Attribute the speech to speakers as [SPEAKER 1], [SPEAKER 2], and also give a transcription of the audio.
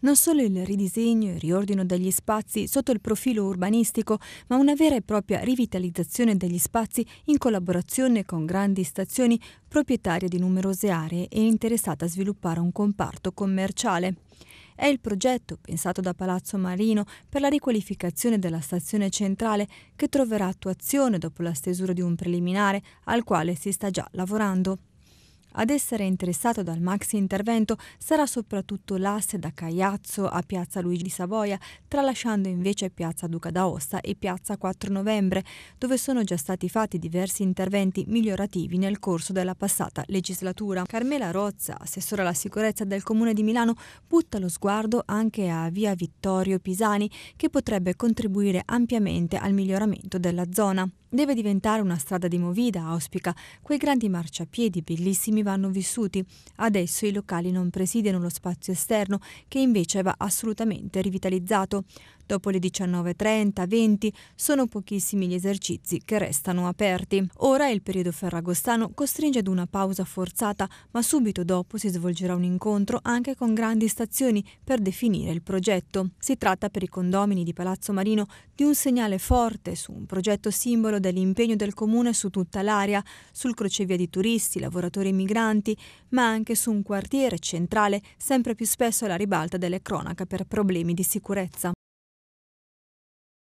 [SPEAKER 1] Non solo il ridisegno e il riordino degli spazi sotto il profilo urbanistico, ma una vera e propria rivitalizzazione degli spazi in collaborazione con grandi stazioni proprietarie di numerose aree e interessate a sviluppare un comparto commerciale. È il progetto, pensato da Palazzo Marino, per la riqualificazione della stazione centrale che troverà attuazione dopo la stesura di un preliminare al quale si sta già lavorando. Ad essere interessato dal maxi intervento sarà soprattutto l'asse da Caiazzo a Piazza Luigi di Savoia, tralasciando invece Piazza Duca d'Aosta e Piazza 4 Novembre, dove sono già stati fatti diversi interventi migliorativi nel corso della passata legislatura. Carmela Rozza, assessora alla sicurezza del Comune di Milano, butta lo sguardo anche a via Vittorio Pisani, che potrebbe contribuire ampiamente al miglioramento della zona. Deve diventare una strada di movida, auspica. Quei grandi marciapiedi bellissimi vanno vissuti. Adesso i locali non presidiano lo spazio esterno, che invece va assolutamente rivitalizzato. Dopo le 19.30, 20 sono pochissimi gli esercizi che restano aperti. Ora il periodo ferragostano costringe ad una pausa forzata, ma subito dopo si svolgerà un incontro anche con grandi stazioni per definire il progetto. Si tratta per i condomini di Palazzo Marino di un segnale forte su un progetto simbolo solo dell'impegno del comune su tutta l'area, sul crocevia di turisti, lavoratori e migranti, ma anche su un quartiere centrale sempre più spesso alla ribalta delle cronache per problemi di sicurezza.